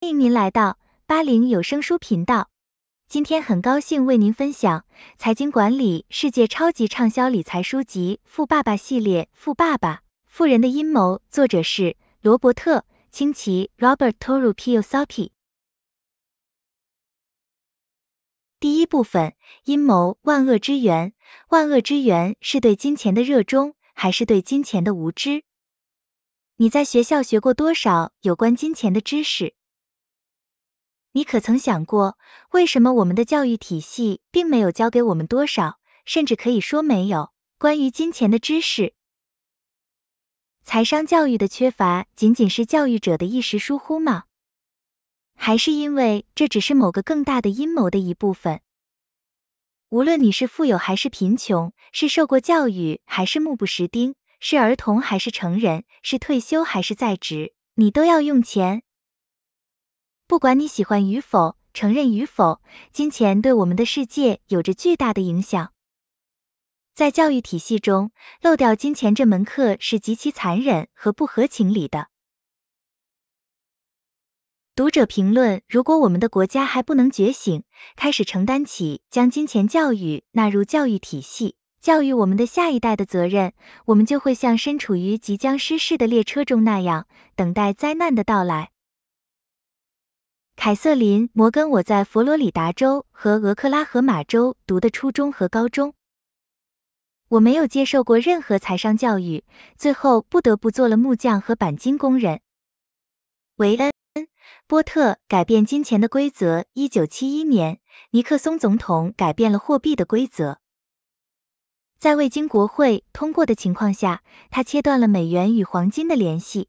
欢迎您来到八零有声书频道。今天很高兴为您分享财经管理世界超级畅销理财书籍《富爸爸系列》《富爸爸：富人的阴谋》，作者是罗伯特·清崎 （Robert T. p i o s a k i 第一部分：阴谋，万恶之源。万恶之源是对金钱的热衷，还是对金钱的无知？你在学校学过多少有关金钱的知识？你可曾想过，为什么我们的教育体系并没有教给我们多少，甚至可以说没有关于金钱的知识？财商教育的缺乏仅仅是教育者的一时疏忽吗？还是因为这只是某个更大的阴谋的一部分？无论你是富有还是贫穷，是受过教育还是目不识丁，是儿童还是成人，是退休还是在职，你都要用钱。不管你喜欢与否、承认与否，金钱对我们的世界有着巨大的影响。在教育体系中漏掉金钱这门课是极其残忍和不合情理的。读者评论：如果我们的国家还不能觉醒，开始承担起将金钱教育纳入教育体系、教育我们的下一代的责任，我们就会像身处于即将失事的列车中那样，等待灾难的到来。凯瑟琳·摩根，我在佛罗里达州和俄克拉荷马州读的初中和高中。我没有接受过任何财商教育，最后不得不做了木匠和钣金工人。维恩·波特改变金钱的规则。一九七一年，尼克松总统改变了货币的规则，在未经国会通过的情况下，他切断了美元与黄金的联系。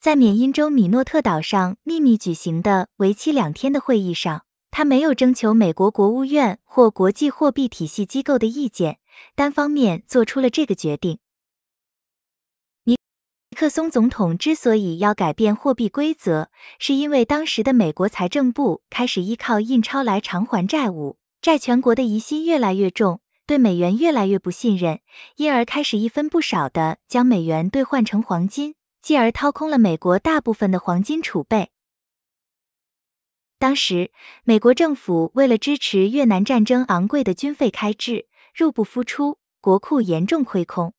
在缅因州米诺特岛上秘密举行的为期两天的会议上，他没有征求美国国务院或国际货币体系机构的意见，单方面做出了这个决定。尼克松总统之所以要改变货币规则，是因为当时的美国财政部开始依靠印钞来偿还债务，债权国的疑心越来越重，对美元越来越不信任，因而开始一分不少的将美元兑换成黄金。继而掏空了美国大部分的黄金储备。当时，美国政府为了支持越南战争昂贵的军费开支，入不敷出，国库严重亏空。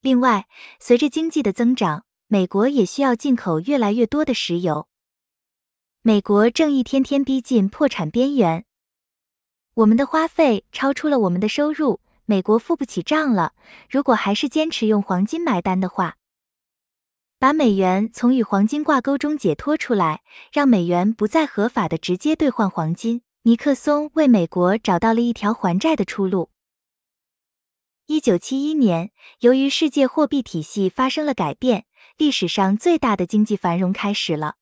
另外，随着经济的增长，美国也需要进口越来越多的石油。美国正一天天逼近破产边缘。我们的花费超出了我们的收入，美国付不起账了。如果还是坚持用黄金买单的话，把美元从与黄金挂钩中解脱出来，让美元不再合法的直接兑换黄金。尼克松为美国找到了一条还债的出路。一九七一年，由于世界货币体系发生了改变，历史上最大的经济繁荣开始了。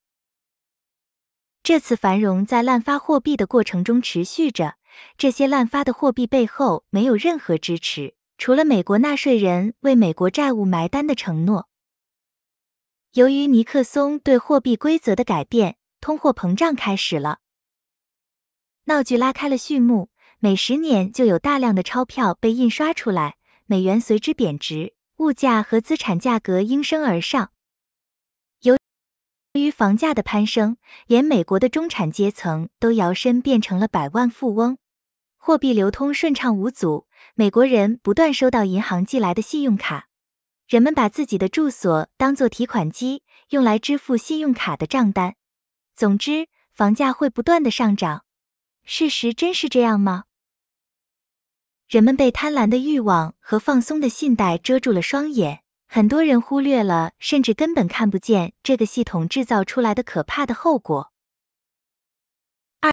这次繁荣在滥发货币的过程中持续着，这些滥发的货币背后没有任何支持，除了美国纳税人为美国债务埋单的承诺。由于尼克松对货币规则的改变，通货膨胀开始了，闹剧拉开了序幕。每十年就有大量的钞票被印刷出来，美元随之贬值，物价和资产价格应声而上。由由于房价的攀升，连美国的中产阶层都摇身变成了百万富翁。货币流通顺畅无阻，美国人不断收到银行寄来的信用卡。人们把自己的住所当作提款机，用来支付信用卡的账单。总之，房价会不断的上涨。事实真是这样吗？人们被贪婪的欲望和放松的信贷遮住了双眼，很多人忽略了，甚至根本看不见这个系统制造出来的可怕的后果。二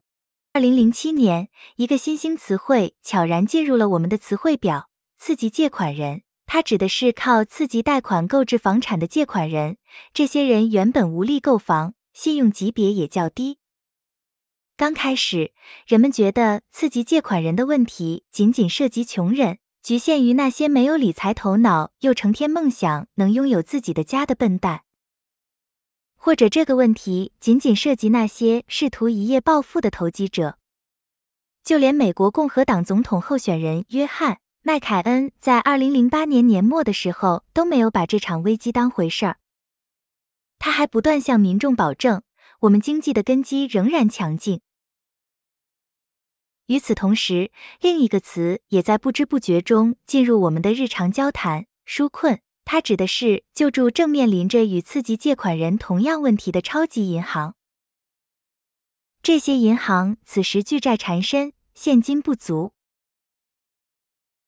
二零零七年，一个新兴词汇悄然进入了我们的词汇表：刺激借款人。它指的是靠次级贷款购置房产的借款人。这些人原本无力购房，信用级别也较低。刚开始，人们觉得次级借款人的问题仅仅涉及穷人，局限于那些没有理财头脑又成天梦想能拥有自己的家的笨蛋，或者这个问题仅仅涉及那些试图一夜暴富的投机者。就连美国共和党总统候选人约翰。麦凯恩在二零零八年年末的时候都没有把这场危机当回事儿，他还不断向民众保证，我们经济的根基仍然强劲。与此同时，另一个词也在不知不觉中进入我们的日常交谈：纾困。它指的是救助正面临着与次级借款人同样问题的超级银行。这些银行此时巨债缠身，现金不足。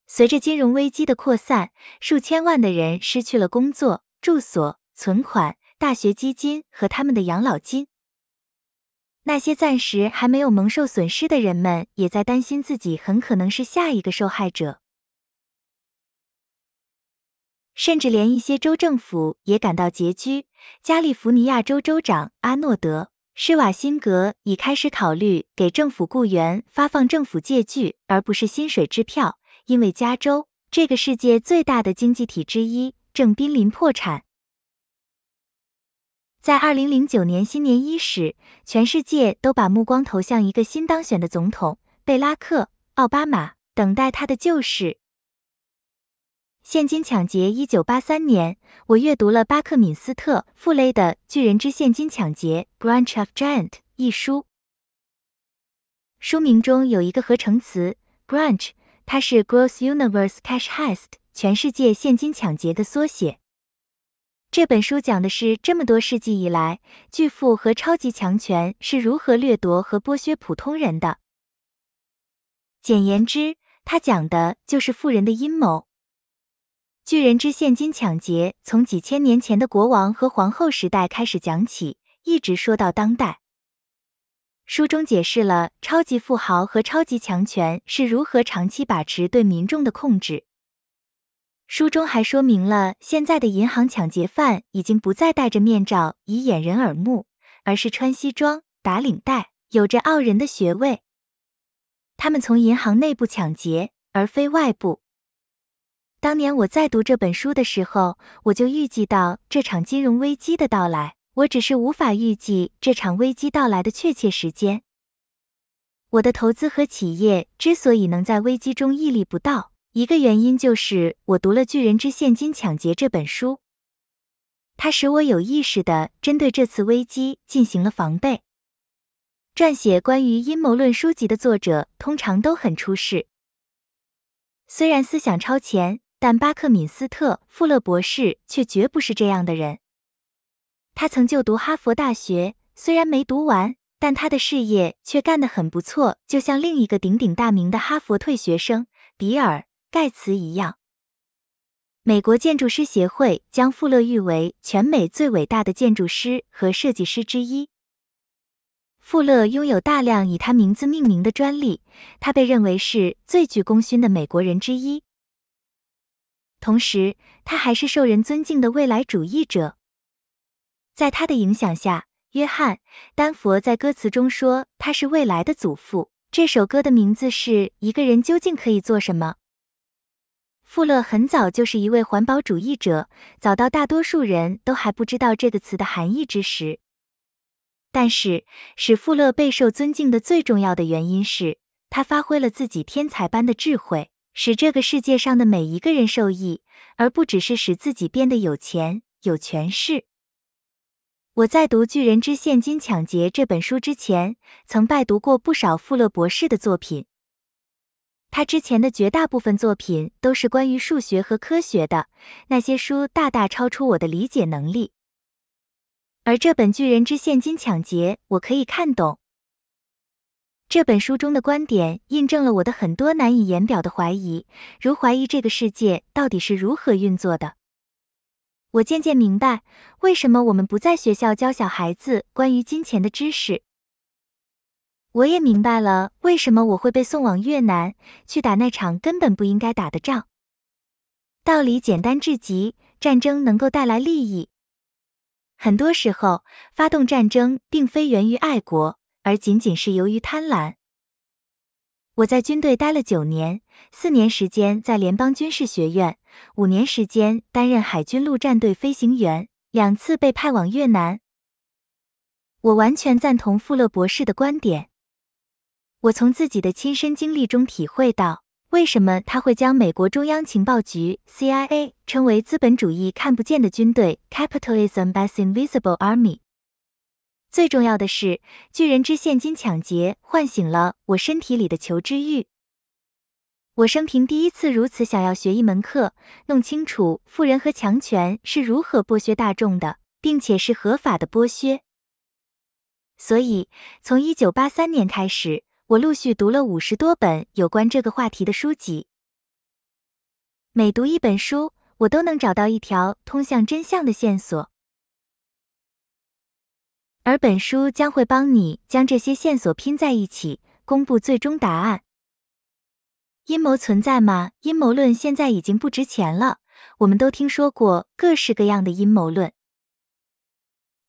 随着金融危机的扩散，数千万的人失去了工作、住所、存款、大学基金和他们的养老金。那些暂时还没有蒙受损失的人们也在担心自己很可能是下一个受害者。甚至连一些州政府也感到拮据。加利福尼亚州州长阿诺德·施瓦辛格已开始考虑给政府雇员发放政府借据，而不是薪水支票。因为加州，这个世界最大的经济体之一，正濒临破产。在二零零九年新年伊始，全世界都把目光投向一个新当选的总统贝拉克·奥巴马，等待他的救世。现金抢劫。一九八三年，我阅读了巴克敏斯特·傅雷的《巨人之现金抢劫》（Branch of Giant） 一书。书名中有一个合成词 “branch”。它是 Gross Universe Cash Heist，全世界现金抢劫的缩写。这本书讲的是这么多世纪以来，巨富和超级强权是如何掠夺和剥削普通人的。简言之，它讲的就是富人的阴谋。巨人之现金抢劫从几千年前的国王和皇后时代开始讲起，一直说到当代。书中解释了超级富豪和超级强权是如何长期把持对民众的控制。书中还说明了现在的银行抢劫犯已经不再戴着面罩以掩人耳目，而是穿西装、打领带，有着傲人的学位。他们从银行内部抢劫，而非外部。当年我在读这本书的时候，我就预计到这场金融危机的到来。我只是无法预计这场危机到来的确切时间。我的投资和企业之所以能在危机中屹立不倒，一个原因就是我读了《巨人之现金抢劫》这本书，它使我有意识地针对这次危机进行了防备。撰写关于阴谋论书籍的作者通常都很出世，虽然思想超前，但巴克敏斯特·富勒博士却绝不是这样的人。他曾就读哈佛大学，虽然没读完，但他的事业却干得很不错，就像另一个鼎鼎大名的哈佛退学生比尔·盖茨一样。美国建筑师协会将富勒誉为全美最伟大的建筑师和设计师之一。富勒拥有大量以他名字命名的专利，他被认为是最具功勋的美国人之一。同时，他还是受人尊敬的未来主义者。在他的影响下，约翰·丹佛在歌词中说：“他是未来的祖父。”这首歌的名字是《一个人究竟可以做什么》。富勒很早就是一位环保主义者，早到大多数人都还不知道这个词的含义之时。但是，使富勒备受尊敬的最重要的原因是，他发挥了自己天才般的智慧，使这个世界上的每一个人受益，而不只是使自己变得有钱有权势。我在读《巨人之现金抢劫》这本书之前，曾拜读过不少富勒博士的作品。他之前的绝大部分作品都是关于数学和科学的，那些书大大超出我的理解能力。而这本《巨人之现金抢劫》，我可以看懂。这本书中的观点印证了我的很多难以言表的怀疑，如怀疑这个世界到底是如何运作的。我渐渐明白为什么我们不在学校教小孩子关于金钱的知识。我也明白了为什么我会被送往越南去打那场根本不应该打的仗。道理简单至极：战争能够带来利益。很多时候，发动战争并非源于爱国，而仅仅是由于贪婪。我在军队待了九年，四年时间在联邦军事学院，五年时间担任海军陆战队飞行员，两次被派往越南。我完全赞同富勒博士的观点。我从自己的亲身经历中体会到，为什么他会将美国中央情报局 （CIA） 称为“资本主义看不见的军队 ”（Capitalism's Invisible Army）。最重要的是，巨人之现金抢劫唤醒了我身体里的求知欲。我生平第一次如此想要学一门课，弄清楚富人和强权是如何剥削大众的，并且是合法的剥削。所以，从一九八三年开始，我陆续读了五十多本有关这个话题的书籍。每读一本书，我都能找到一条通向真相的线索。而本书将会帮你将这些线索拼在一起，公布最终答案。阴谋存在吗？阴谋论现在已经不值钱了。我们都听说过各式各样的阴谋论，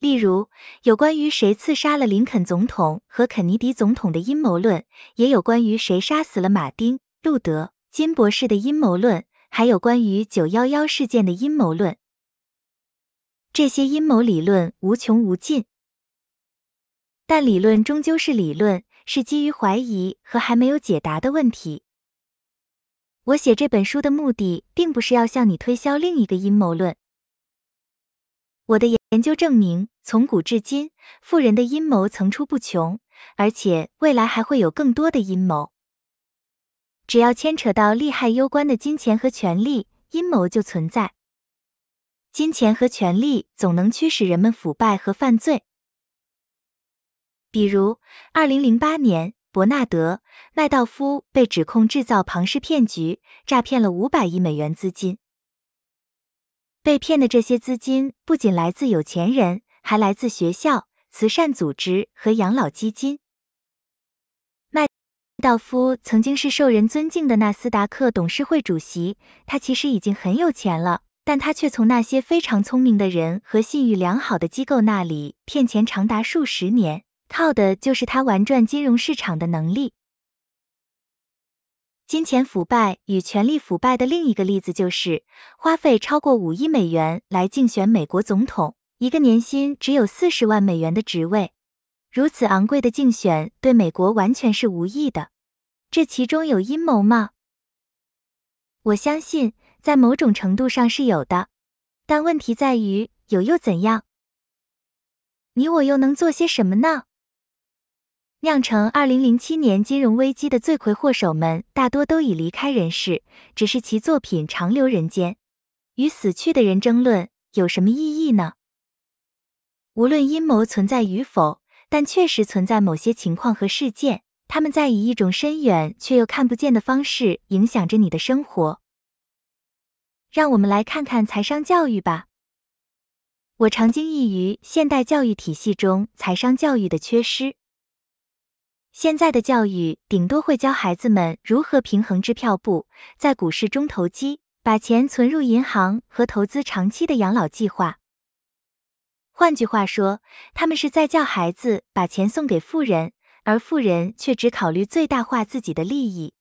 例如有关于谁刺杀了林肯总统和肯尼迪总统的阴谋论，也有关于谁杀死了马丁·路德·金博士的阴谋论，还有关于九幺幺事件的阴谋论。这些阴谋理论无穷无尽。但理论终究是理论，是基于怀疑和还没有解答的问题。我写这本书的目的，并不是要向你推销另一个阴谋论。我的研究证明，从古至今，富人的阴谋层出不穷，而且未来还会有更多的阴谋。只要牵扯到利害攸关的金钱和权力，阴谋就存在。金钱和权力总能驱使人们腐败和犯罪。比如，二零零八年，伯纳德·麦道夫被指控制造庞氏骗局，诈骗了五百亿美元资金。被骗的这些资金不仅来自有钱人，还来自学校、慈善组织和养老基金。麦道夫曾经是受人尊敬的纳斯达克董事会主席，他其实已经很有钱了，但他却从那些非常聪明的人和信誉良好的机构那里骗钱长达数十年。靠的就是他玩转金融市场的能力。金钱腐败与权力腐败的另一个例子就是花费超过五亿美元来竞选美国总统，一个年薪只有四十万美元的职位。如此昂贵的竞选对美国完全是无益的。这其中有阴谋吗？我相信在某种程度上是有的，但问题在于有又怎样？你我又能做些什么呢？酿成2007年金融危机的罪魁祸首们大多都已离开人世，只是其作品长留人间。与死去的人争论有什么意义呢？无论阴谋存在与否，但确实存在某些情况和事件，他们在以一种深远却又看不见的方式影响着你的生活。让我们来看看财商教育吧。我常惊异于现代教育体系中财商教育的缺失。现在的教育顶多会教孩子们如何平衡支票簿，在股市中投机，把钱存入银行和投资长期的养老计划。换句话说，他们是在叫孩子把钱送给富人，而富人却只考虑最大化自己的利益。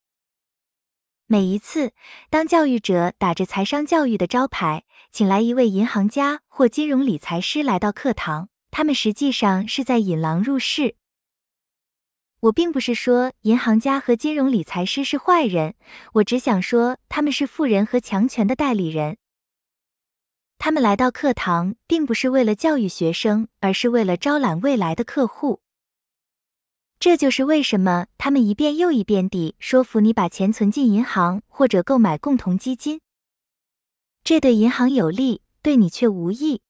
每一次，当教育者打着财商教育的招牌，请来一位银行家或金融理财师来到课堂，他们实际上是在引狼入室。我并不是说银行家和金融理财师是坏人，我只想说他们是富人和强权的代理人。他们来到课堂，并不是为了教育学生，而是为了招揽未来的客户。这就是为什么他们一遍又一遍地说服你把钱存进银行或者购买共同基金。这对银行有利，对你却无益。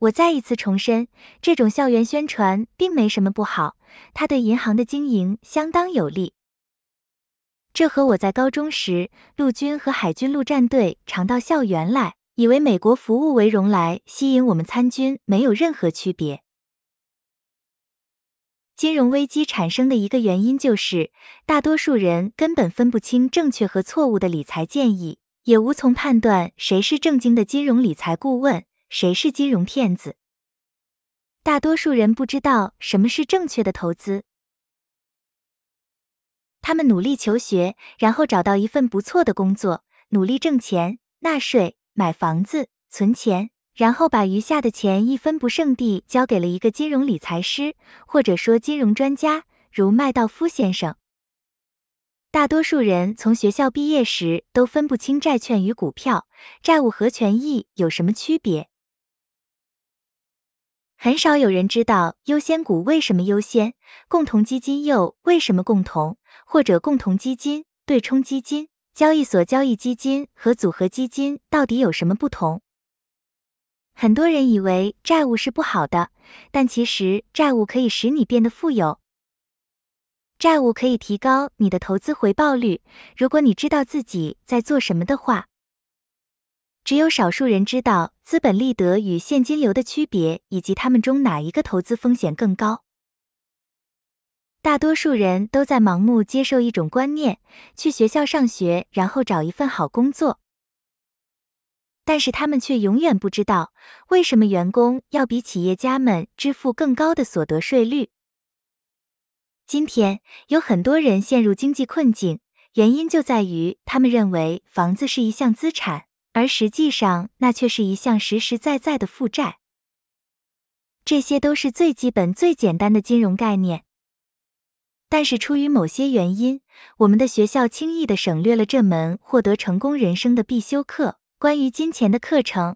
我再一次重申，这种校园宣传并没什么不好，它对银行的经营相当有利。这和我在高中时，陆军和海军陆战队常到校园来，以为美国服务为荣来吸引我们参军没有任何区别。金融危机产生的一个原因就是，大多数人根本分不清正确和错误的理财建议，也无从判断谁是正经的金融理财顾问。谁是金融骗子？大多数人不知道什么是正确的投资。他们努力求学，然后找到一份不错的工作，努力挣钱、纳税、买房子、存钱，然后把余下的钱一分不剩地交给了一个金融理财师，或者说金融专家，如麦道夫先生。大多数人从学校毕业时都分不清债券与股票、债务和权益有什么区别。很少有人知道优先股为什么优先，共同基金又为什么共同，或者共同基金、对冲基金、交易所交易基金和组合基金到底有什么不同。很多人以为债务是不好的，但其实债务可以使你变得富有。债务可以提高你的投资回报率，如果你知道自己在做什么的话。只有少数人知道资本利得与现金流的区别，以及他们中哪一个投资风险更高。大多数人都在盲目接受一种观念：去学校上学，然后找一份好工作。但是他们却永远不知道，为什么员工要比企业家们支付更高的所得税率。今天有很多人陷入经济困境，原因就在于他们认为房子是一项资产。而实际上，那却是一项实实在在的负债。这些都是最基本、最简单的金融概念。但是出于某些原因，我们的学校轻易地省略了这门获得成功人生的必修课——关于金钱的课程。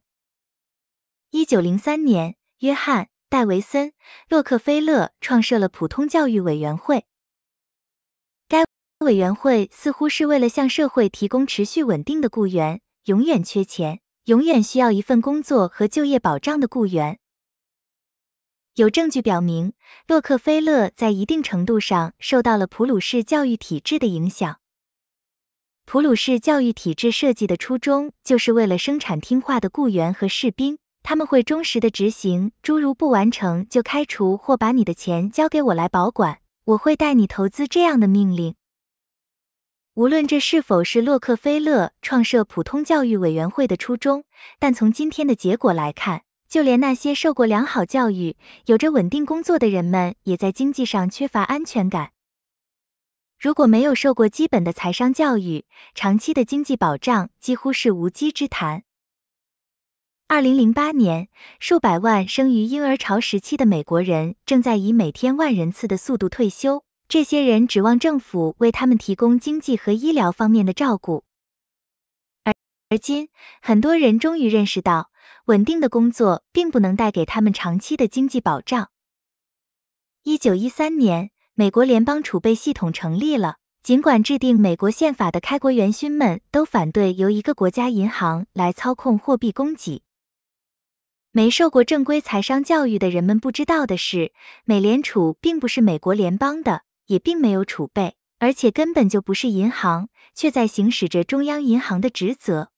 一九零三年，约翰·戴维森·洛克菲勒创设了普通教育委员会。该委员会似乎是为了向社会提供持续稳定的雇员。永远缺钱，永远需要一份工作和就业保障的雇员。有证据表明，洛克菲勒在一定程度上受到了普鲁士教育体制的影响。普鲁士教育体制设计的初衷就是为了生产听话的雇员和士兵，他们会忠实的执行诸如“不完成就开除”或“把你的钱交给我来保管，我会带你投资”这样的命令。无论这是否是洛克菲勒创设普通教育委员会的初衷，但从今天的结果来看，就连那些受过良好教育、有着稳定工作的人们，也在经济上缺乏安全感。如果没有受过基本的财商教育，长期的经济保障几乎是无稽之谈。二零零八年，数百万生于婴儿潮时期的美国人正在以每天万人次的速度退休。这些人指望政府为他们提供经济和医疗方面的照顾，而而今，很多人终于认识到，稳定的工作并不能带给他们长期的经济保障。一九一三年，美国联邦储备系统成立了。尽管制定美国宪法的开国元勋们都反对由一个国家银行来操控货币供给，没受过正规财商教育的人们不知道的是，美联储并不是美国联邦的。也并没有储备，而且根本就不是银行，却在行使着中央银行的职责。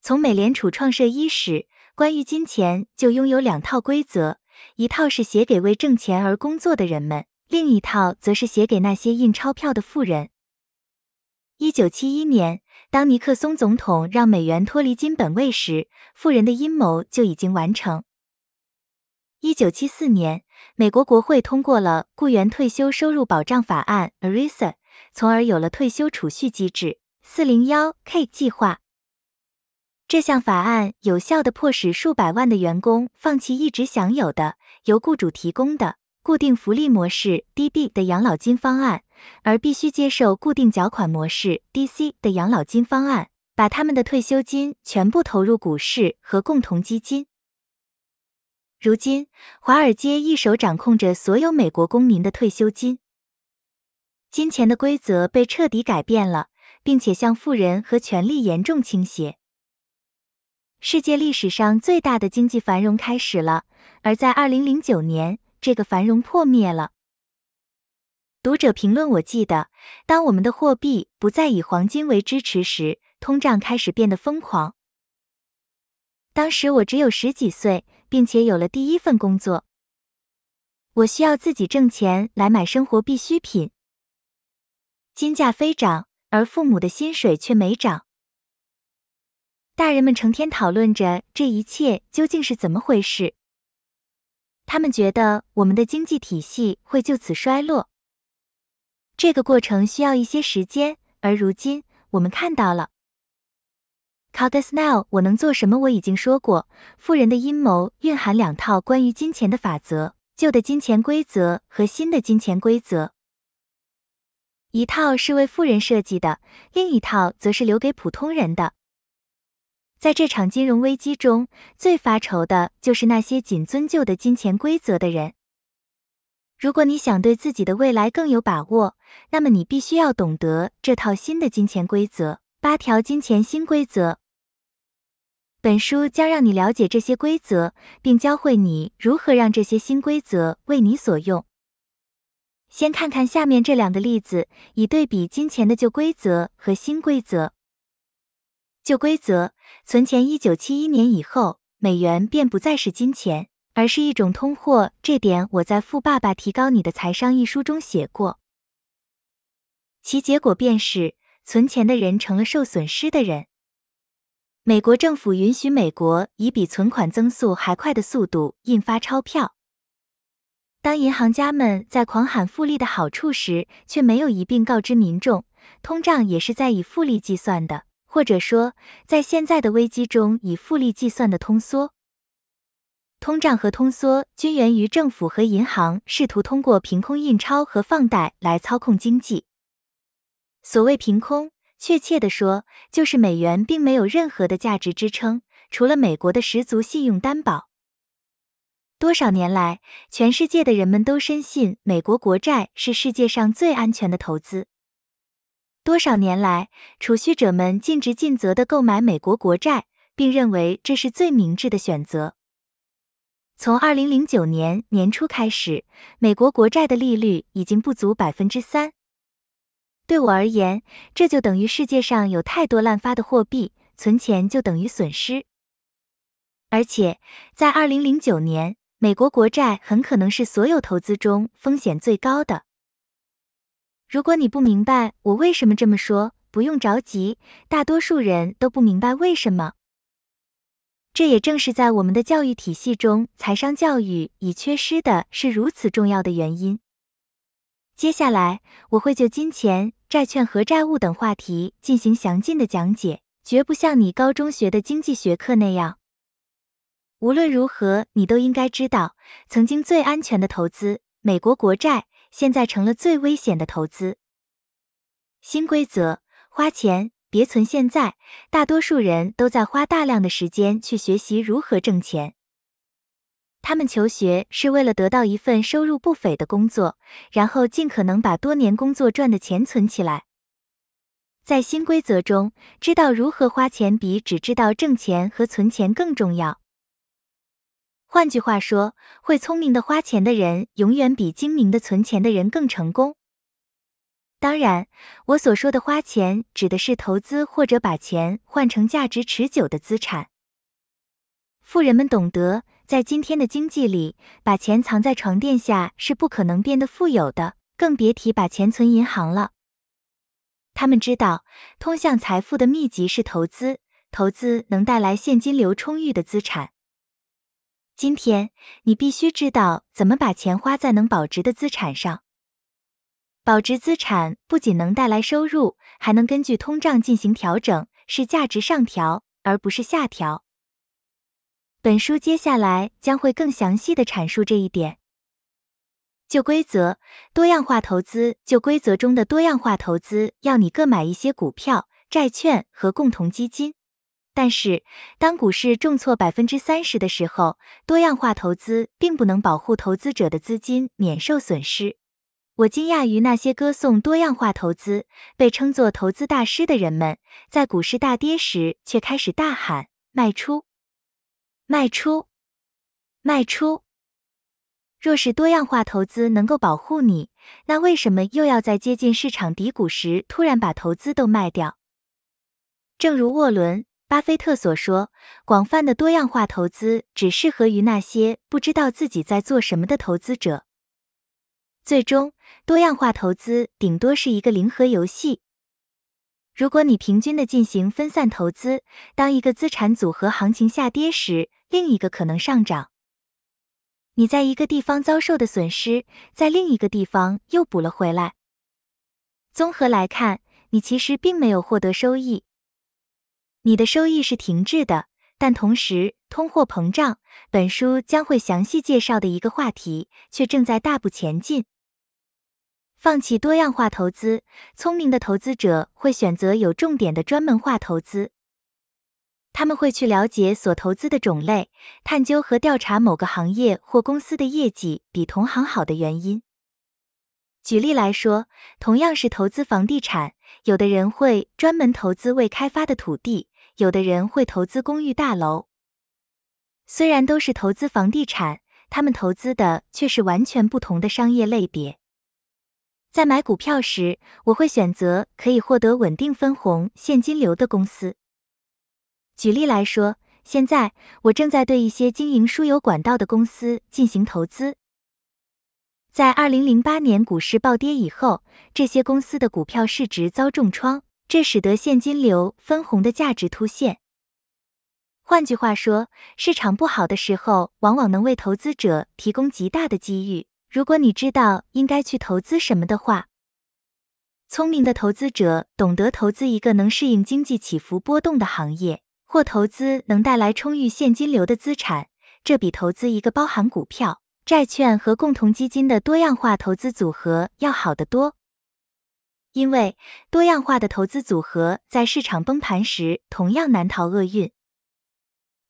从美联储创设伊始，关于金钱就拥有两套规则，一套是写给为挣钱而工作的人们，另一套则是写给那些印钞票的富人。1971年，当尼克松总统让美元脱离金本位时，富人的阴谋就已经完成。1974年。美国国会通过了雇员退休收入保障法案 （ERISA），从而有了退休储蓄机制 ——401(k) 计划。这项法案有效地迫使数百万的员工放弃一直享有的由雇主提供的固定福利模式 （DB） 的养老金方案，而必须接受固定缴款模式 （DC） 的养老金方案，把他们的退休金全部投入股市和共同基金。如今，华尔街一手掌控着所有美国公民的退休金，金钱的规则被彻底改变了，并且向富人和权力严重倾斜。世界历史上最大的经济繁荣开始了，而在二零零九年，这个繁荣破灭了。读者评论：我记得，当我们的货币不再以黄金为支持时，通胀开始变得疯狂。当时我只有十几岁。并且有了第一份工作，我需要自己挣钱来买生活必需品。金价飞涨，而父母的薪水却没涨。大人们成天讨论着这一切究竟是怎么回事。他们觉得我们的经济体系会就此衰落。这个过程需要一些时间，而如今我们看到了。c a l t e s n o w l 我能做什么？我已经说过，富人的阴谋蕴含两套关于金钱的法则：旧的金钱规则和新的金钱规则。一套是为富人设计的，另一套则是留给普通人的。在这场金融危机中，最发愁的就是那些仅遵旧的金钱规则的人。如果你想对自己的未来更有把握，那么你必须要懂得这套新的金钱规则——八条金钱新规则。本书将让你了解这些规则，并教会你如何让这些新规则为你所用。先看看下面这两个例子，以对比金钱的旧规则和新规则。旧规则：存钱。一九七一年以后，美元便不再是金钱，而是一种通货。这点我在《富爸爸提高你的财商》一书中写过。其结果便是，存钱的人成了受损失的人。美国政府允许美国以比存款增速还快的速度印发钞票。当银行家们在狂喊复利的好处时，却没有一并告知民众，通胀也是在以复利计算的，或者说，在现在的危机中以复利计算的通缩。通胀和通缩均源于政府和银行试图通过凭空印钞和放贷来操控经济。所谓凭空。确切的说，就是美元并没有任何的价值支撑，除了美国的十足信用担保。多少年来，全世界的人们都深信美国国债是世界上最安全的投资。多少年来，储蓄者们尽职尽责的购买美国国债，并认为这是最明智的选择。从二零零九年年初开始，美国国债的利率已经不足百分之三。对我而言，这就等于世界上有太多滥发的货币，存钱就等于损失。而且在二零零九年，美国国债很可能是所有投资中风险最高的。如果你不明白我为什么这么说，不用着急，大多数人都不明白为什么。这也正是在我们的教育体系中，财商教育已缺失的是如此重要的原因。接下来我会就金钱。债券和债务等话题进行详尽的讲解，绝不像你高中学的经济学课那样。无论如何，你都应该知道，曾经最安全的投资——美国国债，现在成了最危险的投资。新规则：花钱别存现在。大多数人都在花大量的时间去学习如何挣钱。他们求学是为了得到一份收入不菲的工作，然后尽可能把多年工作赚的钱存起来。在新规则中，知道如何花钱比只知道挣钱和存钱更重要。换句话说，会聪明的花钱的人永远比精明的存钱的人更成功。当然，我所说的花钱指的是投资或者把钱换成价值持久的资产。富人们懂得。在今天的经济里，把钱藏在床垫下是不可能变得富有的，更别提把钱存银行了。他们知道，通向财富的秘籍是投资，投资能带来现金流充裕的资产。今天，你必须知道怎么把钱花在能保值的资产上。保值资产不仅能带来收入，还能根据通胀进行调整，是价值上调而不是下调。本书接下来将会更详细的阐述这一点。旧规则：多样化投资。旧规则中的多样化投资要你各买一些股票、债券和共同基金，但是当股市重挫百分之三十的时候，多样化投资并不能保护投资者的资金免受损失。我惊讶于那些歌颂多样化投资、被称作投资大师的人们，在股市大跌时却开始大喊卖出。卖出，卖出。若是多样化投资能够保护你，那为什么又要在接近市场低谷时突然把投资都卖掉？正如沃伦·巴菲特所说，广泛的多样化投资只适合于那些不知道自己在做什么的投资者。最终，多样化投资顶多是一个零和游戏。如果你平均的进行分散投资，当一个资产组合行情下跌时，另一个可能上涨，你在一个地方遭受的损失，在另一个地方又补了回来。综合来看，你其实并没有获得收益，你的收益是停滞的。但同时，通货膨胀，本书将会详细介绍的一个话题，却正在大步前进。放弃多样化投资，聪明的投资者会选择有重点的专门化投资。他们会去了解所投资的种类，探究和调查某个行业或公司的业绩比同行好的原因。举例来说，同样是投资房地产，有的人会专门投资未开发的土地，有的人会投资公寓大楼。虽然都是投资房地产，他们投资的却是完全不同的商业类别。在买股票时，我会选择可以获得稳定分红现金流的公司。举例来说，现在我正在对一些经营输油管道的公司进行投资。在二零零八年股市暴跌以后，这些公司的股票市值遭重创，这使得现金流分红的价值凸现。换句话说，市场不好的时候，往往能为投资者提供极大的机遇。如果你知道应该去投资什么的话，聪明的投资者懂得投资一个能适应经济起伏波动的行业。或投资能带来充裕现金流的资产，这比投资一个包含股票、债券和共同基金的多样化投资组合要好得多，因为多样化的投资组合在市场崩盘时同样难逃厄运。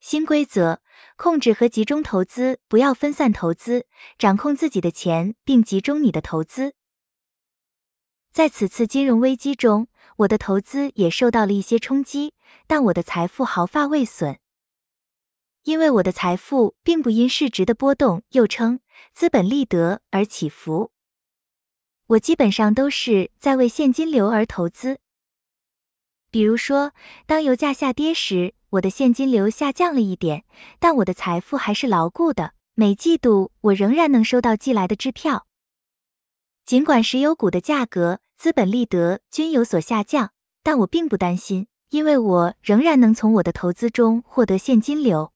新规则：控制和集中投资，不要分散投资，掌控自己的钱并集中你的投资。在此次金融危机中。我的投资也受到了一些冲击，但我的财富毫发未损，因为我的财富并不因市值的波动（又称资本利得）而起伏。我基本上都是在为现金流而投资。比如说，当油价下跌时，我的现金流下降了一点，但我的财富还是牢固的。每季度我仍然能收到寄来的支票，尽管石油股的价格。资本利得均有所下降，但我并不担心，因为我仍然能从我的投资中获得现金流。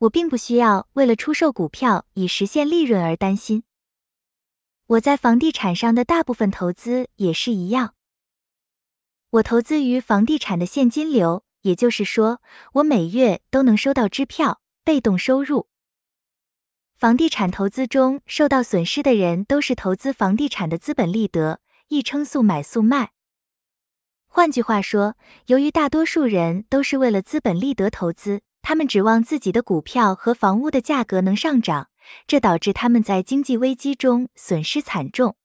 我并不需要为了出售股票以实现利润而担心。我在房地产上的大部分投资也是一样。我投资于房地产的现金流，也就是说，我每月都能收到支票，被动收入。房地产投资中受到损失的人都是投资房地产的资本利得。亦称“速买速卖”。换句话说，由于大多数人都是为了资本利得投资，他们指望自己的股票和房屋的价格能上涨，这导致他们在经济危机中损失惨重。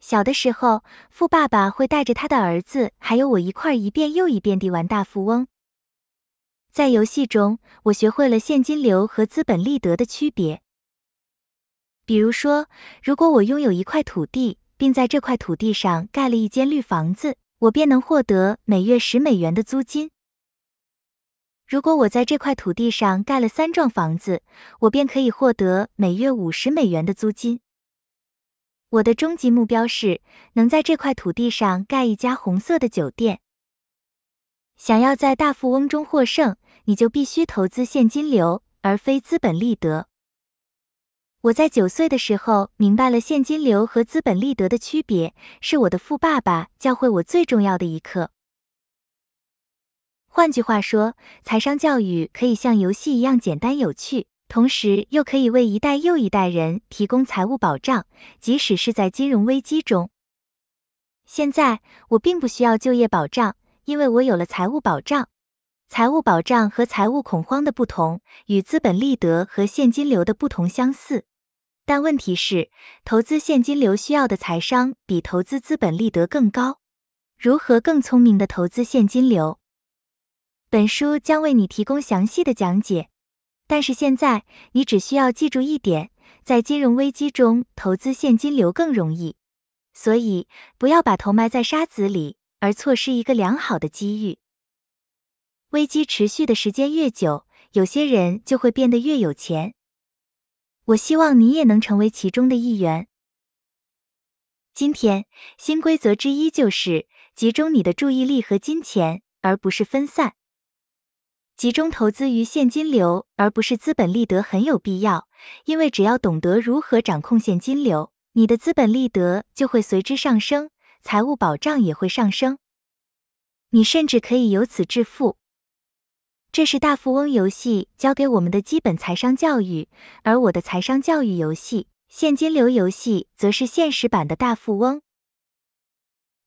小的时候，富爸爸会带着他的儿子还有我一块一遍又一遍地玩大富翁。在游戏中，我学会了现金流和资本利得的区别。比如说，如果我拥有一块土地，并在这块土地上盖了一间绿房子，我便能获得每月十美元的租金。如果我在这块土地上盖了三幢房子，我便可以获得每月五十美元的租金。我的终极目标是能在这块土地上盖一家红色的酒店。想要在大富翁中获胜，你就必须投资现金流，而非资本利得。我在九岁的时候明白了现金流和资本利得的区别，是我的富爸爸教会我最重要的一课。换句话说，财商教育可以像游戏一样简单有趣，同时又可以为一代又一代人提供财务保障，即使是在金融危机中。现在我并不需要就业保障，因为我有了财务保障。财务保障和财务恐慌的不同，与资本利得和现金流的不同相似。但问题是，投资现金流需要的财商比投资资本利得更高。如何更聪明的投资现金流？本书将为你提供详细的讲解。但是现在，你只需要记住一点：在金融危机中，投资现金流更容易。所以，不要把头埋在沙子里，而错失一个良好的机遇。危机持续的时间越久，有些人就会变得越有钱。我希望你也能成为其中的一员。今天，新规则之一就是集中你的注意力和金钱，而不是分散。集中投资于现金流，而不是资本利得，很有必要，因为只要懂得如何掌控现金流，你的资本利得就会随之上升，财务保障也会上升。你甚至可以由此致富。这是大富翁游戏教给我们的基本财商教育，而我的财商教育游戏——现金流游戏，则是现实版的大富翁。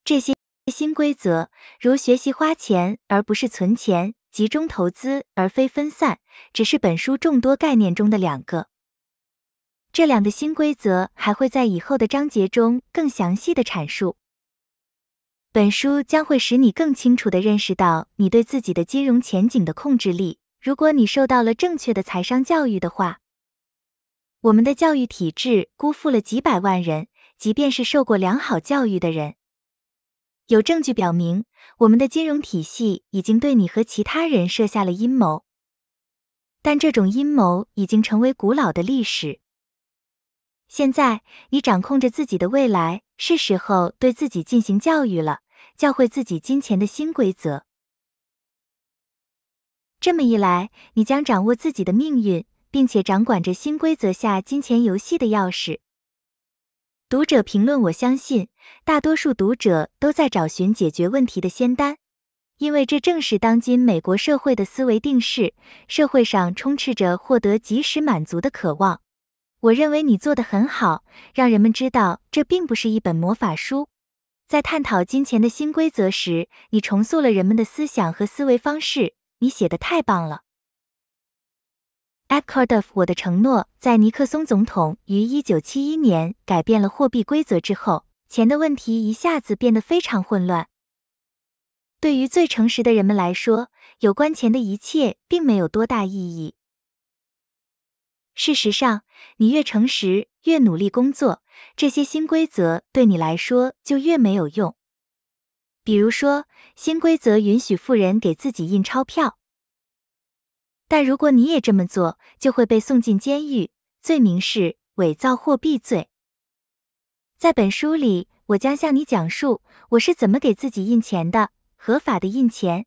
这些新规则，如学习花钱而不是存钱，集中投资而非分散，只是本书众多概念中的两个。这两个新规则还会在以后的章节中更详细的阐述。本书将会使你更清楚地认识到你对自己的金融前景的控制力。如果你受到了正确的财商教育的话，我们的教育体制辜负了几百万人，即便是受过良好教育的人。有证据表明，我们的金融体系已经对你和其他人设下了阴谋，但这种阴谋已经成为古老的历史。现在，你掌控着自己的未来。是时候对自己进行教育了，教会自己金钱的新规则。这么一来，你将掌握自己的命运，并且掌管着新规则下金钱游戏的钥匙。读者评论：我相信大多数读者都在找寻解决问题的仙丹，因为这正是当今美国社会的思维定式。社会上充斥着获得及时满足的渴望。我认为你做得很好，让人们知道这并不是一本魔法书。在探讨金钱的新规则时，你重塑了人们的思想和思维方式。你写的太棒了。《e c o r d of 我的承诺》在尼克松总统于1971年改变了货币规则之后，钱的问题一下子变得非常混乱。对于最诚实的人们来说，有关钱的一切并没有多大意义。事实上，你越诚实，越努力工作，这些新规则对你来说就越没有用。比如说，新规则允许富人给自己印钞票，但如果你也这么做，就会被送进监狱，罪名是伪造货币罪。在本书里，我将向你讲述我是怎么给自己印钱的，合法的印钱。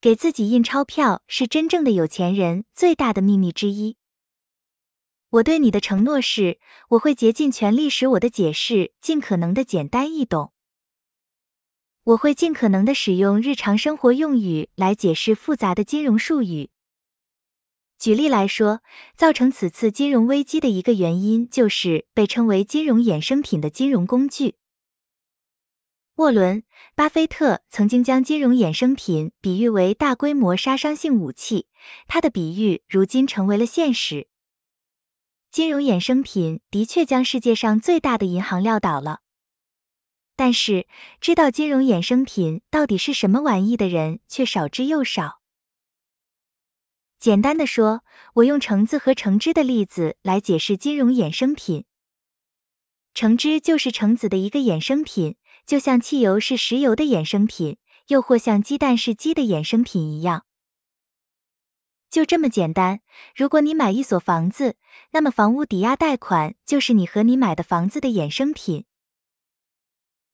给自己印钞票是真正的有钱人最大的秘密之一。我对你的承诺是，我会竭尽全力使我的解释尽可能的简单易懂。我会尽可能的使用日常生活用语来解释复杂的金融术语。举例来说，造成此次金融危机的一个原因就是被称为金融衍生品的金融工具。沃伦·巴菲特曾经将金融衍生品比喻为大规模杀伤性武器，他的比喻如今成为了现实。金融衍生品的确将世界上最大的银行撂倒了，但是知道金融衍生品到底是什么玩意的人却少之又少。简单的说，我用橙子和橙汁的例子来解释金融衍生品。橙汁就是橙子的一个衍生品，就像汽油是石油的衍生品，又或像鸡蛋是鸡的衍生品一样。就这么简单。如果你买一所房子，那么房屋抵押贷款就是你和你买的房子的衍生品。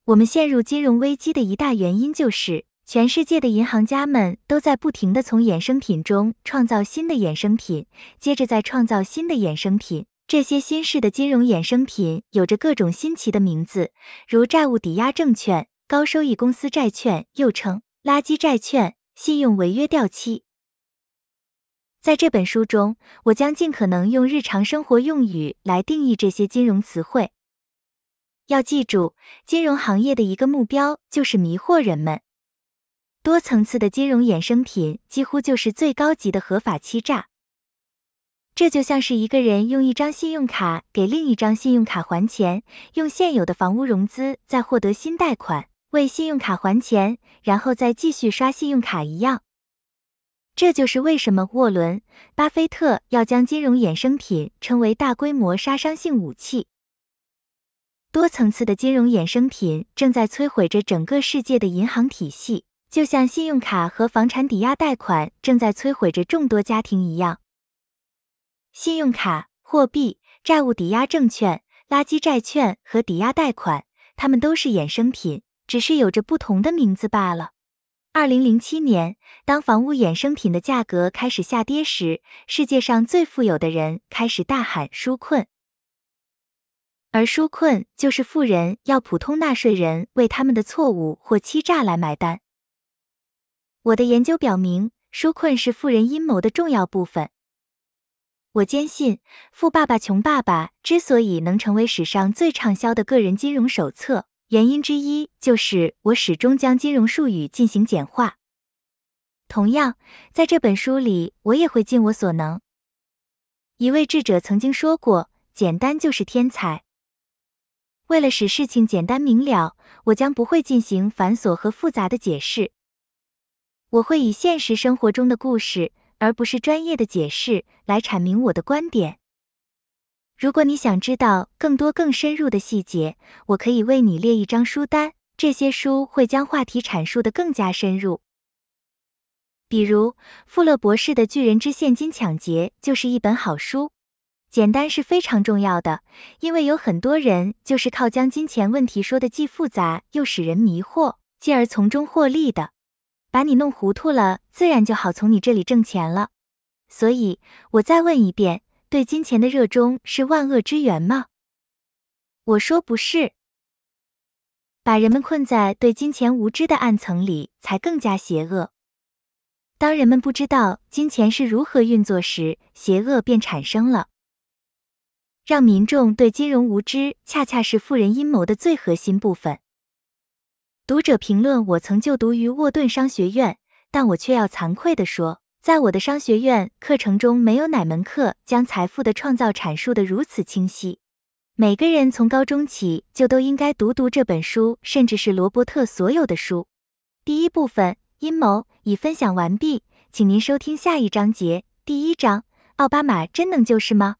我们陷入金融危机的一大原因就是，全世界的银行家们都在不停的从衍生品中创造新的衍生品，接着再创造新的衍生品。这些新式的金融衍生品有着各种新奇的名字，如债务抵押证券、高收益公司债券，又称垃圾债券、信用违约掉期。在这本书中，我将尽可能用日常生活用语来定义这些金融词汇。要记住，金融行业的一个目标就是迷惑人们。多层次的金融衍生品几乎就是最高级的合法欺诈。这就像是一个人用一张信用卡给另一张信用卡还钱，用现有的房屋融资再获得新贷款，为信用卡还钱，然后再继续刷信用卡一样。这就是为什么沃伦·巴菲特要将金融衍生品称为“大规模杀伤性武器”。多层次的金融衍生品正在摧毁着整个世界的银行体系，就像信用卡和房产抵押贷款正在摧毁着众多家庭一样。信用卡、货币、债务、抵押证券、垃圾债券和抵押贷款，它们都是衍生品，只是有着不同的名字罢了。二零零七年，当房屋衍生品的价格开始下跌时，世界上最富有的人开始大喊“纾困”，而纾困就是富人要普通纳税人为他们的错误或欺诈来买单。我的研究表明，纾困是富人阴谋的重要部分。我坚信，《富爸爸穷爸爸》之所以能成为史上最畅销的个人金融手册。原因之一就是我始终将金融术语进行简化。同样，在这本书里，我也会尽我所能。一位智者曾经说过：“简单就是天才。”为了使事情简单明了，我将不会进行繁琐和复杂的解释。我会以现实生活中的故事，而不是专业的解释，来阐明我的观点。如果你想知道更多、更深入的细节，我可以为你列一张书单。这些书会将话题阐述得更加深入。比如，富勒博士的《巨人之现金抢劫》就是一本好书。简单是非常重要的，因为有很多人就是靠将金钱问题说的既复杂又使人迷惑，进而从中获利的。把你弄糊涂了，自然就好从你这里挣钱了。所以，我再问一遍。对金钱的热衷是万恶之源吗？我说不是，把人们困在对金钱无知的暗层里才更加邪恶。当人们不知道金钱是如何运作时，邪恶便产生了。让民众对金融无知，恰恰是富人阴谋的最核心部分。读者评论：我曾就读于沃顿商学院，但我却要惭愧地说。在我的商学院课程中，没有哪门课将财富的创造阐述得如此清晰。每个人从高中起就都应该读读这本书，甚至是罗伯特所有的书。第一部分阴谋已分享完毕，请您收听下一章节。第一章：奥巴马真能救市吗？